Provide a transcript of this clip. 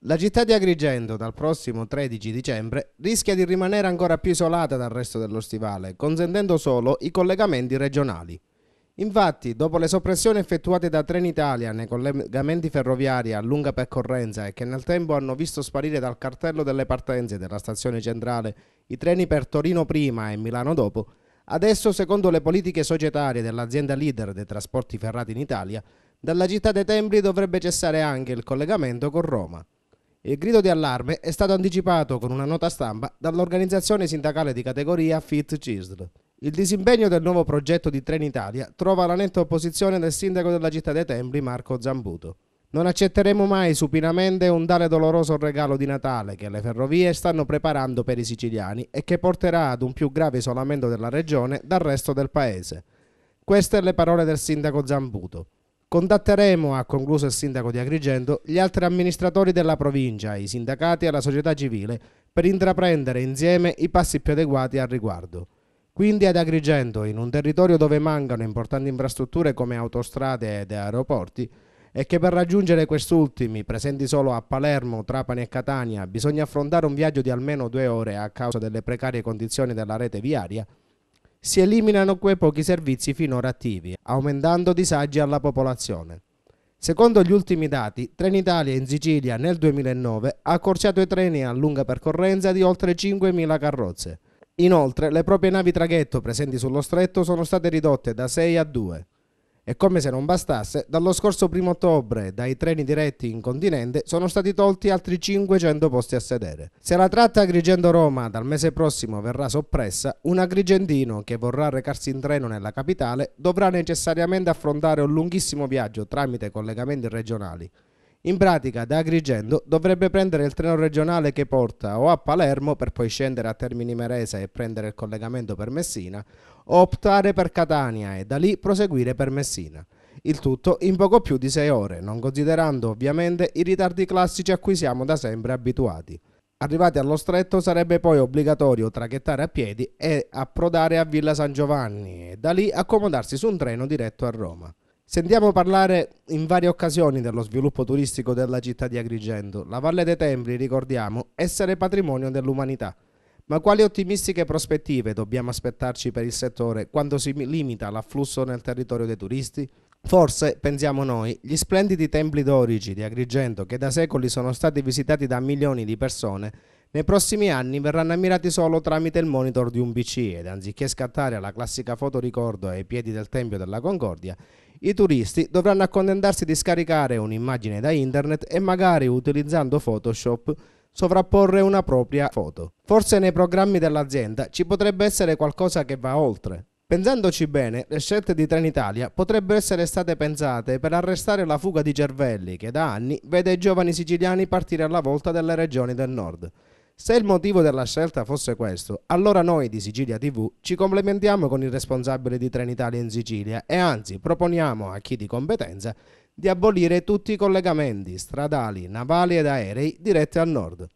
La città di Agrigento dal prossimo 13 dicembre rischia di rimanere ancora più isolata dal resto dello stivale, consentendo solo i collegamenti regionali. Infatti, dopo le soppressioni effettuate da Trenitalia nei collegamenti ferroviari a lunga percorrenza e che nel tempo hanno visto sparire dal cartello delle partenze della stazione centrale i treni per Torino prima e Milano dopo, adesso, secondo le politiche societarie dell'azienda leader dei trasporti ferrati in Italia, dalla città dei Templi dovrebbe cessare anche il collegamento con Roma. Il grido di allarme è stato anticipato con una nota stampa dall'organizzazione sindacale di categoria FIT CISL. Il disimpegno del nuovo progetto di Trenitalia trova la netta opposizione del sindaco della città dei Templi Marco Zambuto. Non accetteremo mai supinamente un tale doloroso regalo di Natale che le ferrovie stanno preparando per i siciliani e che porterà ad un più grave isolamento della regione dal resto del paese. Queste le parole del sindaco Zambuto. Contatteremo, ha concluso il sindaco di Agrigento, gli altri amministratori della provincia, i sindacati e la società civile per intraprendere insieme i passi più adeguati al riguardo. Quindi ad Agrigento, in un territorio dove mancano importanti infrastrutture come autostrade ed aeroporti, e che per raggiungere quest'ultimi, presenti solo a Palermo, Trapani e Catania, bisogna affrontare un viaggio di almeno due ore a causa delle precarie condizioni della rete viaria, si eliminano quei pochi servizi finora attivi, aumentando disagi alla popolazione. Secondo gli ultimi dati, Trenitalia in Sicilia nel 2009 ha accorciato i treni a lunga percorrenza di oltre 5.000 carrozze. Inoltre, le proprie navi traghetto presenti sullo stretto sono state ridotte da 6 a 2. E come se non bastasse, dallo scorso 1 ottobre dai treni diretti in continente sono stati tolti altri 500 posti a sedere. Se la tratta Agrigento-Roma dal mese prossimo verrà soppressa, un agrigentino che vorrà recarsi in treno nella capitale dovrà necessariamente affrontare un lunghissimo viaggio tramite collegamenti regionali. In pratica, da Agrigento dovrebbe prendere il treno regionale che porta o a Palermo per poi scendere a Termini Merese e prendere il collegamento per Messina, o optare per Catania e da lì proseguire per Messina. Il tutto in poco più di 6 ore, non considerando ovviamente i ritardi classici a cui siamo da sempre abituati. Arrivati allo stretto sarebbe poi obbligatorio traghettare a piedi e approdare a Villa San Giovanni e da lì accomodarsi su un treno diretto a Roma. Sentiamo parlare in varie occasioni dello sviluppo turistico della città di Agrigento. La Valle dei Templi, ricordiamo, essere patrimonio dell'umanità. Ma quali ottimistiche prospettive dobbiamo aspettarci per il settore quando si limita l'afflusso nel territorio dei turisti? Forse, pensiamo noi, gli splendidi templi dorici di Agrigento, che da secoli sono stati visitati da milioni di persone, nei prossimi anni verranno ammirati solo tramite il monitor di un PC ed anziché scattare la classica foto ricordo ai piedi del Tempio della Concordia, i turisti dovranno accontentarsi di scaricare un'immagine da internet e magari utilizzando Photoshop sovrapporre una propria foto. Forse nei programmi dell'azienda ci potrebbe essere qualcosa che va oltre. Pensandoci bene, le scelte di Trenitalia potrebbero essere state pensate per arrestare la fuga di cervelli che da anni vede i giovani siciliani partire alla volta delle regioni del nord. Se il motivo della scelta fosse questo, allora noi di Sicilia TV ci complementiamo con il responsabile di Trenitalia in Sicilia e anzi proponiamo a chi di competenza di abolire tutti i collegamenti stradali, navali ed aerei diretti al nord.